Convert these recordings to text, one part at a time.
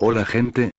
Hola gente.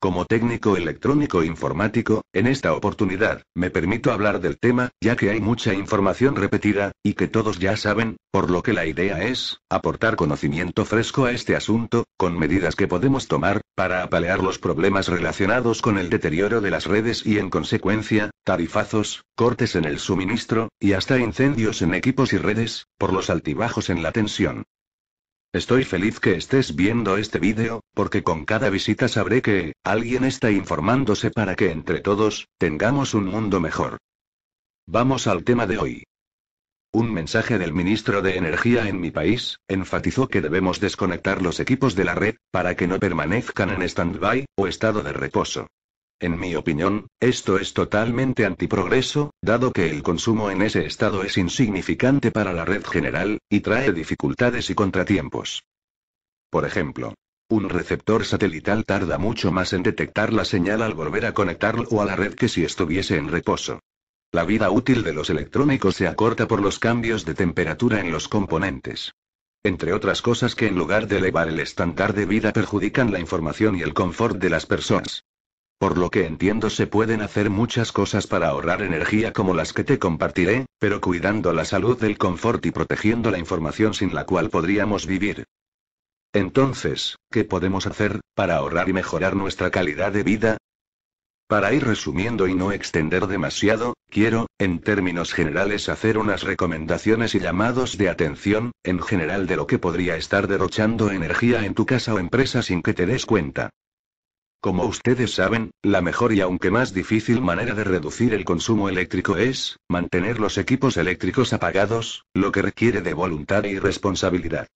Como técnico electrónico informático, en esta oportunidad, me permito hablar del tema, ya que hay mucha información repetida, y que todos ya saben, por lo que la idea es, aportar conocimiento fresco a este asunto, con medidas que podemos tomar, para apalear los problemas relacionados con el deterioro de las redes y en consecuencia, tarifazos, cortes en el suministro, y hasta incendios en equipos y redes, por los altibajos en la tensión. Estoy feliz que estés viendo este vídeo, porque con cada visita sabré que, alguien está informándose para que entre todos, tengamos un mundo mejor. Vamos al tema de hoy. Un mensaje del ministro de Energía en mi país, enfatizó que debemos desconectar los equipos de la red, para que no permanezcan en stand-by, o estado de reposo. En mi opinión, esto es totalmente antiprogreso, dado que el consumo en ese estado es insignificante para la red general, y trae dificultades y contratiempos. Por ejemplo, un receptor satelital tarda mucho más en detectar la señal al volver a conectarlo a la red que si estuviese en reposo. La vida útil de los electrónicos se acorta por los cambios de temperatura en los componentes. Entre otras cosas que en lugar de elevar el estándar de vida perjudican la información y el confort de las personas. Por lo que entiendo se pueden hacer muchas cosas para ahorrar energía como las que te compartiré, pero cuidando la salud del confort y protegiendo la información sin la cual podríamos vivir. Entonces, ¿qué podemos hacer para ahorrar y mejorar nuestra calidad de vida? Para ir resumiendo y no extender demasiado, quiero, en términos generales, hacer unas recomendaciones y llamados de atención, en general de lo que podría estar derrochando energía en tu casa o empresa sin que te des cuenta. Como ustedes saben, la mejor y aunque más difícil manera de reducir el consumo eléctrico es, mantener los equipos eléctricos apagados, lo que requiere de voluntad y responsabilidad.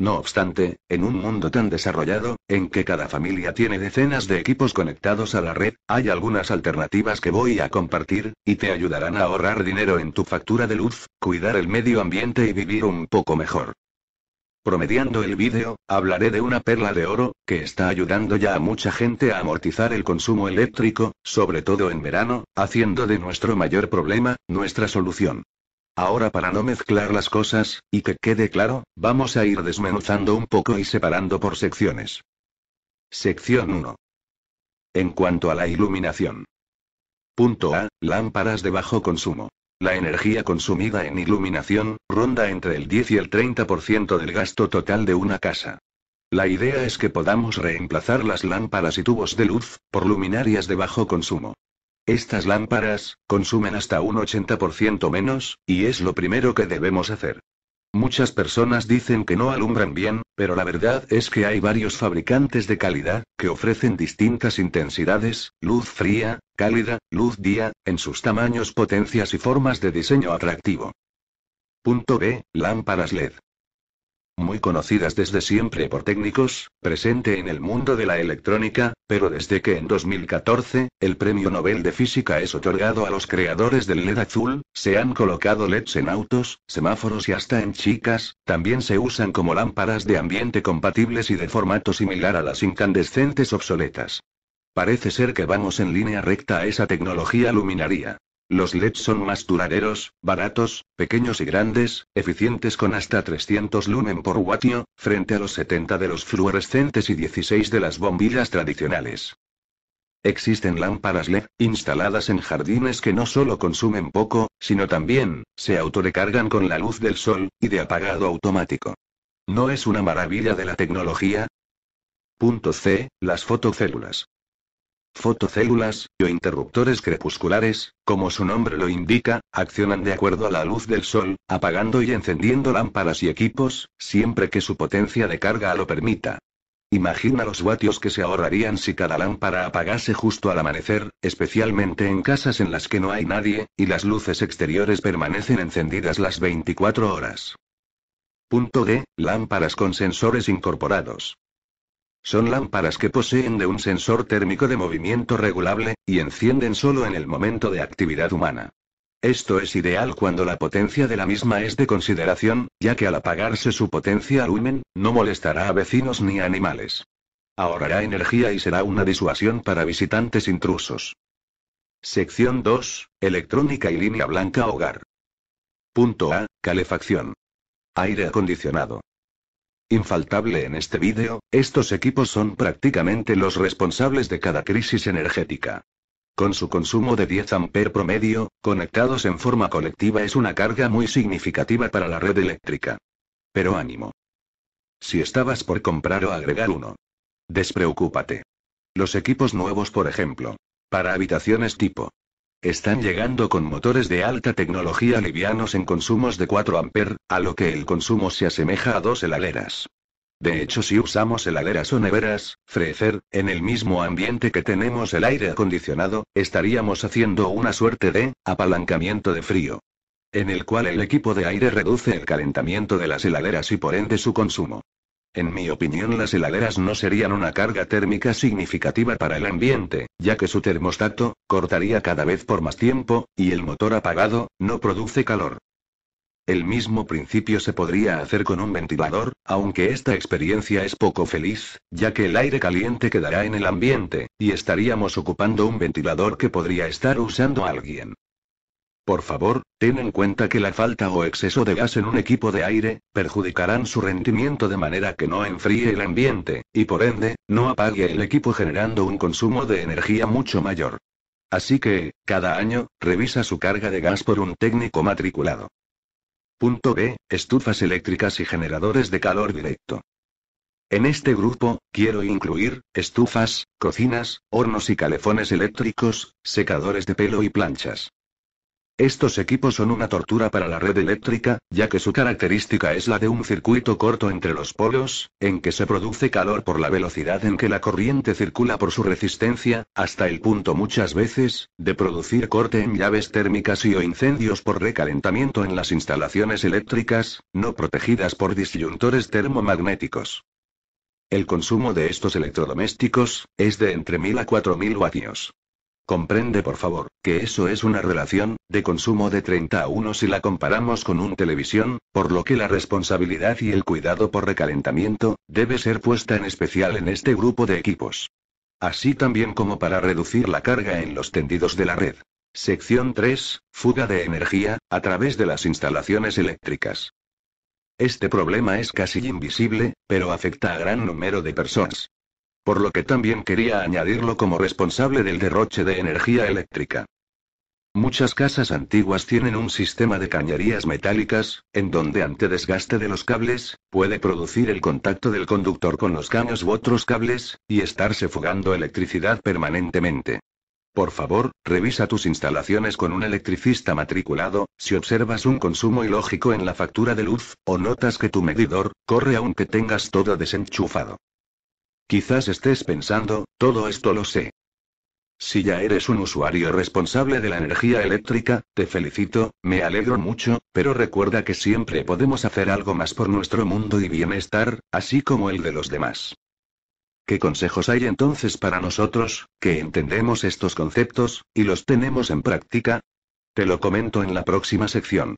No obstante, en un mundo tan desarrollado, en que cada familia tiene decenas de equipos conectados a la red, hay algunas alternativas que voy a compartir, y te ayudarán a ahorrar dinero en tu factura de luz, cuidar el medio ambiente y vivir un poco mejor. Promediando el vídeo, hablaré de una perla de oro, que está ayudando ya a mucha gente a amortizar el consumo eléctrico, sobre todo en verano, haciendo de nuestro mayor problema, nuestra solución. Ahora para no mezclar las cosas, y que quede claro, vamos a ir desmenuzando un poco y separando por secciones. Sección 1. En cuanto a la iluminación. Punto A, lámparas de bajo consumo. La energía consumida en iluminación, ronda entre el 10 y el 30% del gasto total de una casa. La idea es que podamos reemplazar las lámparas y tubos de luz, por luminarias de bajo consumo. Estas lámparas, consumen hasta un 80% menos, y es lo primero que debemos hacer. Muchas personas dicen que no alumbran bien, pero la verdad es que hay varios fabricantes de calidad, que ofrecen distintas intensidades, luz fría, cálida, luz día, en sus tamaños, potencias y formas de diseño atractivo. Punto B. Lámparas LED muy conocidas desde siempre por técnicos, presente en el mundo de la electrónica, pero desde que en 2014, el Premio Nobel de Física es otorgado a los creadores del LED azul, se han colocado LEDs en autos, semáforos y hasta en chicas, también se usan como lámparas de ambiente compatibles y de formato similar a las incandescentes obsoletas. Parece ser que vamos en línea recta a esa tecnología luminaria. Los LEDs son más duraderos, baratos, pequeños y grandes, eficientes con hasta 300 lumen por wattio, frente a los 70 de los fluorescentes y 16 de las bombillas tradicionales. Existen lámparas LED, instaladas en jardines que no solo consumen poco, sino también, se autorecargan con la luz del sol, y de apagado automático. ¿No es una maravilla de la tecnología? Punto C, las fotocélulas. Fotocélulas, o interruptores crepusculares, como su nombre lo indica, accionan de acuerdo a la luz del sol, apagando y encendiendo lámparas y equipos, siempre que su potencia de carga lo permita. Imagina los vatios que se ahorrarían si cada lámpara apagase justo al amanecer, especialmente en casas en las que no hay nadie, y las luces exteriores permanecen encendidas las 24 horas. Punto D. Lámparas con sensores incorporados. Son lámparas que poseen de un sensor térmico de movimiento regulable, y encienden solo en el momento de actividad humana. Esto es ideal cuando la potencia de la misma es de consideración, ya que al apagarse su potencia lumen, no molestará a vecinos ni animales. Ahorrará energía y será una disuasión para visitantes intrusos. Sección 2. Electrónica y línea blanca hogar. Punto A. Calefacción. Aire acondicionado. Infaltable en este vídeo, estos equipos son prácticamente los responsables de cada crisis energética. Con su consumo de 10 amperes promedio, conectados en forma colectiva es una carga muy significativa para la red eléctrica. Pero ánimo. Si estabas por comprar o agregar uno. Despreocúpate. Los equipos nuevos, por ejemplo. Para habitaciones tipo están llegando con motores de alta tecnología livianos en consumos de 4 amper, a lo que el consumo se asemeja a dos heladeras. De hecho, si usamos heladeras o neveras, frecer, en el mismo ambiente que tenemos el aire acondicionado, estaríamos haciendo una suerte de apalancamiento de frío, en el cual el equipo de aire reduce el calentamiento de las heladeras y por ende su consumo. En mi opinión las heladeras no serían una carga térmica significativa para el ambiente, ya que su termostato, cortaría cada vez por más tiempo, y el motor apagado, no produce calor. El mismo principio se podría hacer con un ventilador, aunque esta experiencia es poco feliz, ya que el aire caliente quedará en el ambiente, y estaríamos ocupando un ventilador que podría estar usando alguien. Por favor, ten en cuenta que la falta o exceso de gas en un equipo de aire, perjudicarán su rendimiento de manera que no enfríe el ambiente, y por ende, no apague el equipo generando un consumo de energía mucho mayor. Así que, cada año, revisa su carga de gas por un técnico matriculado. Punto B. Estufas eléctricas y generadores de calor directo. En este grupo, quiero incluir, estufas, cocinas, hornos y calefones eléctricos, secadores de pelo y planchas. Estos equipos son una tortura para la red eléctrica, ya que su característica es la de un circuito corto entre los polos, en que se produce calor por la velocidad en que la corriente circula por su resistencia, hasta el punto muchas veces, de producir corte en llaves térmicas y o incendios por recalentamiento en las instalaciones eléctricas, no protegidas por disyuntores termomagnéticos. El consumo de estos electrodomésticos, es de entre 1000 a 4000 vatios. Comprende por favor, que eso es una relación, de consumo de 30 a 1 si la comparamos con un televisión, por lo que la responsabilidad y el cuidado por recalentamiento, debe ser puesta en especial en este grupo de equipos. Así también como para reducir la carga en los tendidos de la red. Sección 3. Fuga de energía, a través de las instalaciones eléctricas. Este problema es casi invisible, pero afecta a gran número de personas por lo que también quería añadirlo como responsable del derroche de energía eléctrica. Muchas casas antiguas tienen un sistema de cañerías metálicas, en donde ante desgaste de los cables, puede producir el contacto del conductor con los caños u otros cables, y estarse fugando electricidad permanentemente. Por favor, revisa tus instalaciones con un electricista matriculado, si observas un consumo ilógico en la factura de luz, o notas que tu medidor, corre aunque tengas todo desenchufado. Quizás estés pensando, todo esto lo sé. Si ya eres un usuario responsable de la energía eléctrica, te felicito, me alegro mucho, pero recuerda que siempre podemos hacer algo más por nuestro mundo y bienestar, así como el de los demás. ¿Qué consejos hay entonces para nosotros, que entendemos estos conceptos, y los tenemos en práctica? Te lo comento en la próxima sección.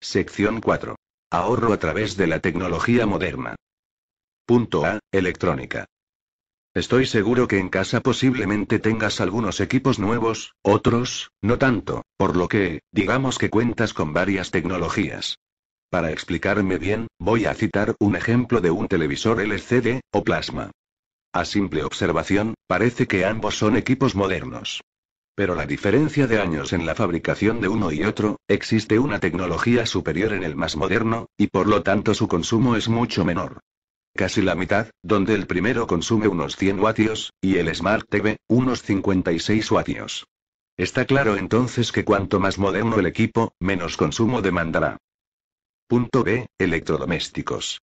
Sección 4. Ahorro a través de la tecnología moderna. Punto A, electrónica. Estoy seguro que en casa posiblemente tengas algunos equipos nuevos, otros, no tanto, por lo que, digamos que cuentas con varias tecnologías. Para explicarme bien, voy a citar un ejemplo de un televisor LCD, o plasma. A simple observación, parece que ambos son equipos modernos. Pero la diferencia de años en la fabricación de uno y otro, existe una tecnología superior en el más moderno, y por lo tanto su consumo es mucho menor casi la mitad, donde el primero consume unos 100 vatios, y el Smart TV, unos 56 vatios. Está claro entonces que cuanto más moderno el equipo, menos consumo demandará. Punto B. Electrodomésticos.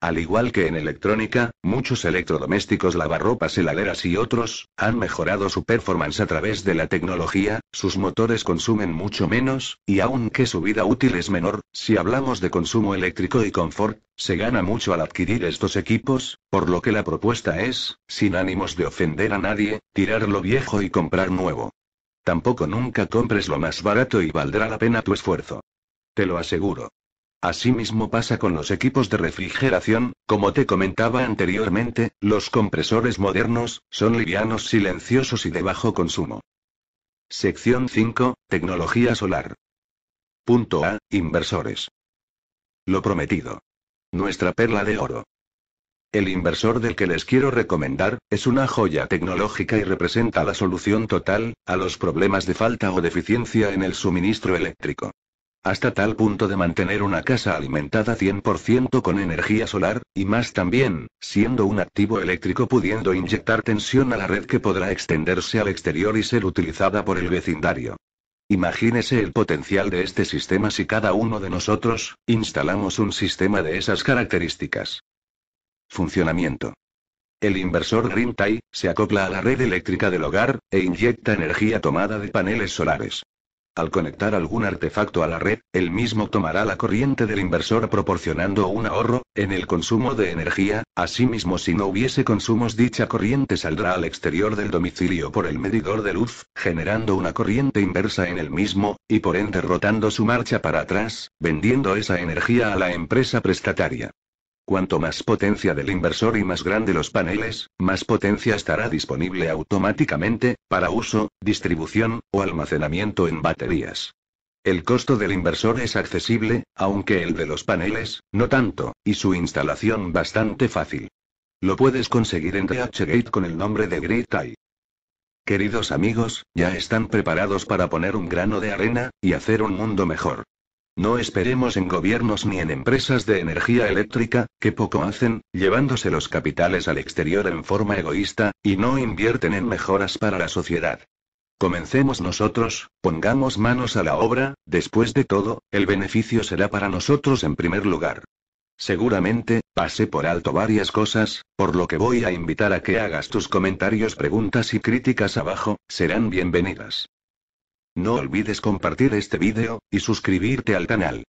Al igual que en electrónica, muchos electrodomésticos lavarropas heladeras y otros, han mejorado su performance a través de la tecnología, sus motores consumen mucho menos, y aunque su vida útil es menor, si hablamos de consumo eléctrico y confort, se gana mucho al adquirir estos equipos, por lo que la propuesta es, sin ánimos de ofender a nadie, tirar lo viejo y comprar nuevo. Tampoco nunca compres lo más barato y valdrá la pena tu esfuerzo. Te lo aseguro. Asimismo pasa con los equipos de refrigeración, como te comentaba anteriormente, los compresores modernos, son livianos, silenciosos y de bajo consumo. Sección 5, Tecnología Solar. Punto A, Inversores. Lo prometido. Nuestra perla de oro. El inversor del que les quiero recomendar, es una joya tecnológica y representa la solución total, a los problemas de falta o deficiencia en el suministro eléctrico hasta tal punto de mantener una casa alimentada 100% con energía solar, y más también, siendo un activo eléctrico pudiendo inyectar tensión a la red que podrá extenderse al exterior y ser utilizada por el vecindario. Imagínese el potencial de este sistema si cada uno de nosotros, instalamos un sistema de esas características. Funcionamiento. El inversor Rintai, se acopla a la red eléctrica del hogar, e inyecta energía tomada de paneles solares. Al conectar algún artefacto a la red, el mismo tomará la corriente del inversor proporcionando un ahorro, en el consumo de energía, asimismo si no hubiese consumos dicha corriente saldrá al exterior del domicilio por el medidor de luz, generando una corriente inversa en el mismo, y por ende rotando su marcha para atrás, vendiendo esa energía a la empresa prestataria. Cuanto más potencia del inversor y más grande los paneles, más potencia estará disponible automáticamente, para uso, distribución, o almacenamiento en baterías. El costo del inversor es accesible, aunque el de los paneles, no tanto, y su instalación bastante fácil. Lo puedes conseguir en THGate con el nombre de GridTie. Queridos amigos, ya están preparados para poner un grano de arena, y hacer un mundo mejor. No esperemos en gobiernos ni en empresas de energía eléctrica, que poco hacen, llevándose los capitales al exterior en forma egoísta, y no invierten en mejoras para la sociedad. Comencemos nosotros, pongamos manos a la obra, después de todo, el beneficio será para nosotros en primer lugar. Seguramente, pasé por alto varias cosas, por lo que voy a invitar a que hagas tus comentarios, preguntas y críticas abajo, serán bienvenidas. No olvides compartir este vídeo, y suscribirte al canal.